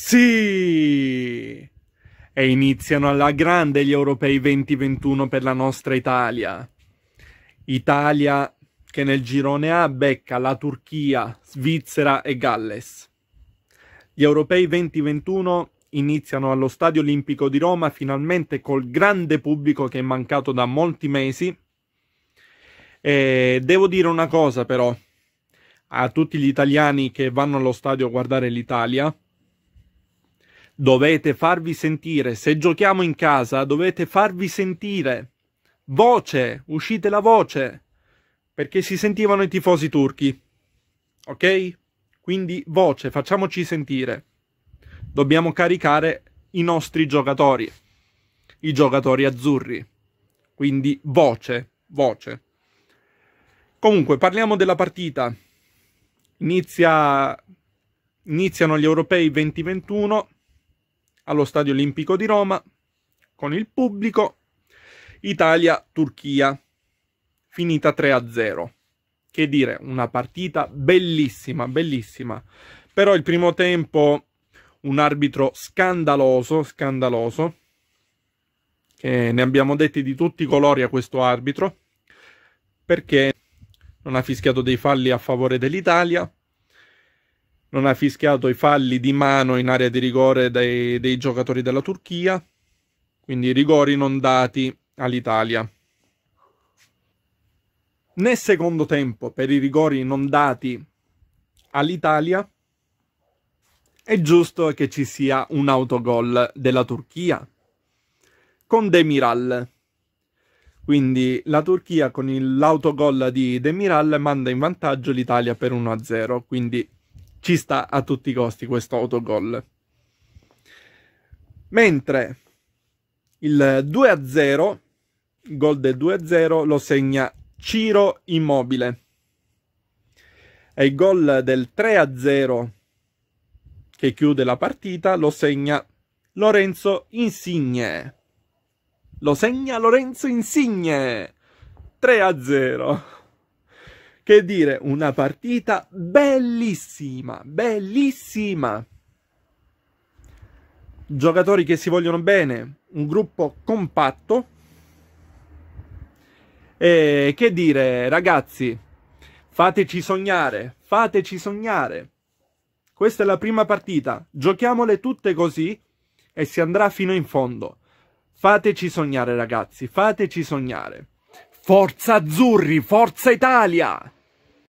Sì! E iniziano alla grande gli europei 2021 per la nostra Italia. Italia che nel girone A becca la Turchia, Svizzera e Galles. Gli europei 2021 iniziano allo Stadio Olimpico di Roma finalmente col grande pubblico che è mancato da molti mesi. E devo dire una cosa però a tutti gli italiani che vanno allo stadio a guardare l'Italia, Dovete farvi sentire. Se giochiamo in casa, dovete farvi sentire. Voce, uscite la voce. Perché si sentivano i tifosi turchi. Ok? Quindi voce, facciamoci sentire. Dobbiamo caricare i nostri giocatori, i giocatori azzurri. Quindi voce, voce. Comunque, parliamo della partita. Inizia... iniziano gli europei 2021 allo Stadio Olimpico di Roma con il pubblico Italia-Turchia, finita 3-0. Che dire, una partita bellissima, bellissima. Però il primo tempo un arbitro scandaloso, scandaloso, che ne abbiamo detti di tutti i colori a questo arbitro, perché non ha fischiato dei falli a favore dell'Italia, non ha fischiato i falli di mano in area di rigore dei, dei giocatori della Turchia, quindi rigori non dati all'Italia. Nel secondo tempo, per i rigori non dati all'Italia, è giusto che ci sia un autogol della Turchia con Demiral. Quindi la Turchia con l'autogol di Demiral manda in vantaggio l'Italia per 1-0, quindi ci sta a tutti i costi questo autogol. Mentre il 2-0, gol del 2-0, lo segna Ciro Immobile. E il gol del 3-0 che chiude la partita lo segna Lorenzo Insigne. Lo segna Lorenzo Insigne. 3-0 che dire una partita bellissima, bellissima. Giocatori che si vogliono bene, un gruppo compatto. E che dire, ragazzi, fateci sognare, fateci sognare. Questa è la prima partita, giochiamole tutte così e si andrà fino in fondo. Fateci sognare, ragazzi, fateci sognare. Forza Azzurri, Forza Italia!